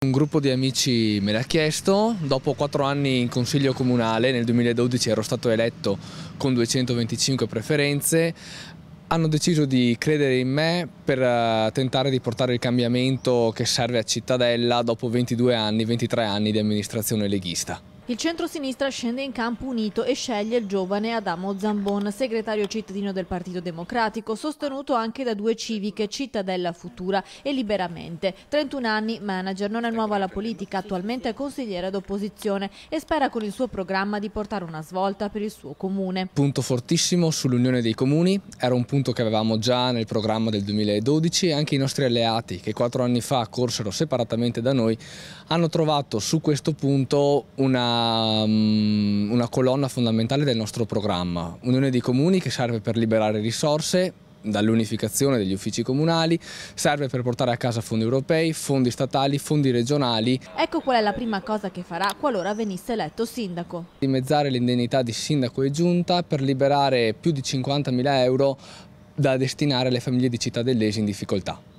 Un gruppo di amici me l'ha chiesto, dopo quattro anni in consiglio comunale, nel 2012 ero stato eletto con 225 preferenze, hanno deciso di credere in me per eh, tentare di portare il cambiamento che serve a Cittadella dopo 22 anni, 23 anni di amministrazione leghista. Il centro-sinistra scende in campo unito e sceglie il giovane Adamo Zambon, segretario cittadino del Partito Democratico, sostenuto anche da due civiche, Cittadella Futura e Liberamente. 31 anni, manager, non è nuovo alla politica, attualmente è consigliere d'opposizione e spera con il suo programma di portare una svolta per il suo comune. Punto fortissimo sull'unione dei comuni, era un punto che avevamo già nel programma del 2012 e anche i nostri alleati che quattro anni fa corsero separatamente da noi hanno trovato su questo punto una Mm, una, colonna fondamentale del nostro programma, Unione dei Comuni che serve per liberare risorse dall'unificazione degli uffici comunali, serve per portare a casa fondi europei, fondi statali, fondi regionali. Ecco qual è la prima cosa che farà qualora venisse eletto sindaco. Dimezzare l'indennità di sindaco e giunta per liberare più di 50.000 euro da destinare alle famiglie di cittadellesi in difficoltà.